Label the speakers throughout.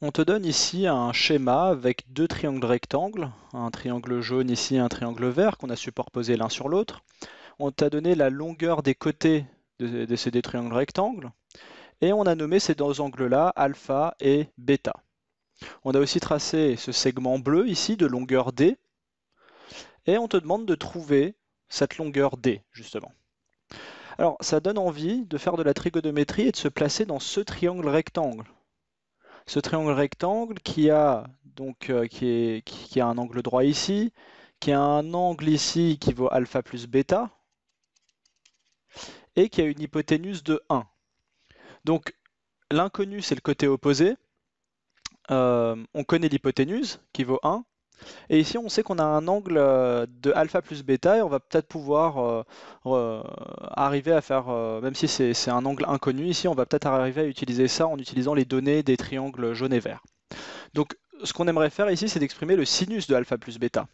Speaker 1: On te donne ici un schéma avec deux triangles rectangles, un triangle jaune ici et un triangle vert qu'on a superposé l'un sur l'autre. On t'a donné la longueur des côtés de, ces deux triangles rectangles et on a nommé ces deux angles-là alpha et bêta. On a aussi tracé ce segment bleu ici de longueur d et on te demande de trouver cette longueur d justement. Alors ça donne envie de faire de la trigonométrie et de se placer dans ce triangle rectangle ce triangle rectangle qui a donc euh, qui, qui, a un angle droit ici, qui a un angle ici qui vaut alpha plus bêta, et qui a une hypoténuse de 1. Donc l'inconnu c'est le côté opposé, euh, on connaît l'hypoténuse qui vaut 1, et ici, on sait qu'on a un angle euh, de alpha plus bêta et on va peut-être pouvoir euh, euh, arriver à faire, même si c'est un angle inconnu, ici, on va peut-être arriver à utiliser ça en utilisant les données des triangles jaune et vert. Donc, ce qu'on aimerait faire ici, c'est d'exprimer le sinus de alpha plus bêta.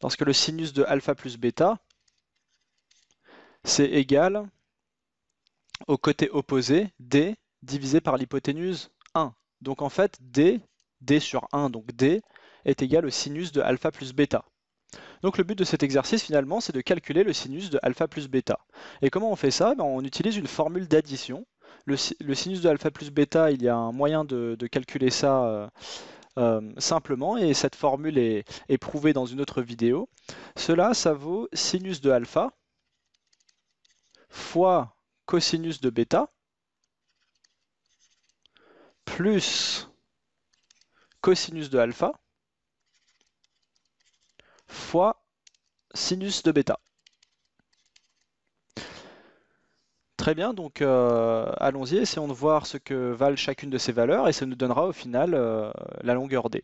Speaker 1: Parce que le sinus de alpha plus bêta, c'est égal au côté opposé, d divisé par l'hypoténuse 1. Donc en fait, d, d sur 1, donc d, est égal au sinus de alpha plus bêta. Donc le but de cet exercice finalement c'est de calculer le sinus de alpha plus bêta. Et comment on fait ça ben, On utilise une formule d'addition. Le, sinus de alpha plus bêta, il y a un moyen de, calculer ça euh, euh, simplement, et cette formule est, est, prouvée dans une autre vidéo. Cela, ça vaut sinus de alpha fois cosinus de bêta plus cosinus de alpha fois sinus de bêta. Très bien, donc euh, allons-y, essayons de voir ce que valent chacune de ces valeurs et ça nous donnera au final euh, la longueur d.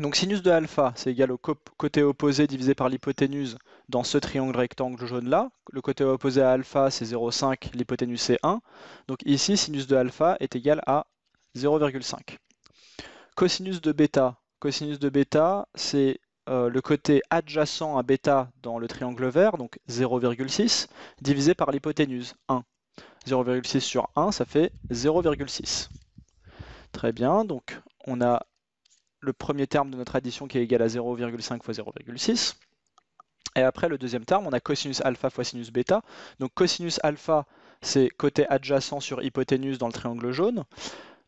Speaker 1: Donc sinus de alpha, c'est égal au côté opposé divisé par l'hypoténuse dans ce triangle rectangle jaune là. Le côté opposé à alpha, c'est 0,5, l'hypoténuse c'est 1. Donc ici, sinus de alpha est égal à 0,5. Cosinus de bêta, cosinus de bêta, c'est euh, le côté adjacent à bêta dans le triangle vert, donc 0,6, divisé par l'hypoténuse 1. 0,6 sur 1, ça fait 0,6. Très bien, donc on a le premier terme de notre addition qui est égal à 0,5 fois 0,6. Et après le deuxième terme, on a cosinus alpha fois sinus bêta. Donc cosinus alpha, c'est côté adjacent sur hypoténuse dans le triangle jaune.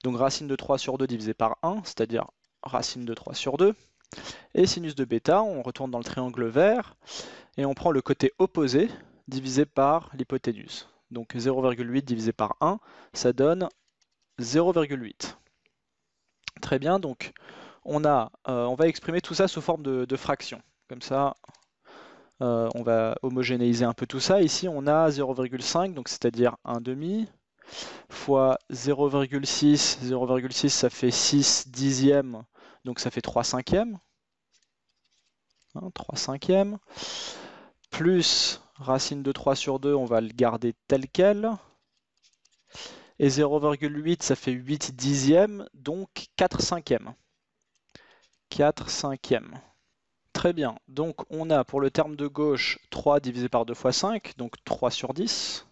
Speaker 1: Donc racine de 3 sur 2 divisé par 1, c'est-à-dire racine de 3 sur 2. Et sinus de bêta, on retourne dans le triangle vert et on prend le côté opposé divisé par l'hypoténuse. Donc 0,8 divisé par 1, ça donne 0,8. Très bien, donc euh, on, va exprimer tout ça sous forme de, fraction. Comme ça, euh, on va homogénéiser un peu tout ça. Ici, on a 0,5, donc c'est-à-dire 1 demi, fois 0,6. 0,6, ça fait 6 dixièmes donc ça fait 3 cinquièmes. 3 hein, cinquièmes. Plus racine de 3 sur 2, on va le garder tel quel. Et 0,8, ça fait 8 dixièmes, donc 4 cinquièmes. 4 cinquièmes. Très bien. Donc on a pour le terme de gauche 3 divisé par 2 fois 5, donc 3 sur 10.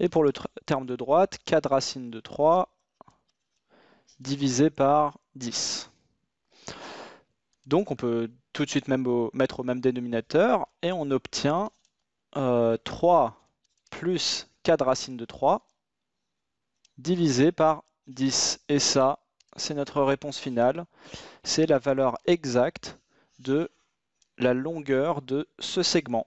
Speaker 1: Et pour le terme de droite, 4 racines de 3 divisé par 10. Donc on peut tout de suite même mettre au même dénominateur et on obtient 3 euh, plus 4 racines de 3 divisé par 10. Et ça, c'est notre réponse finale. C'est la valeur exacte de la longueur de ce segment.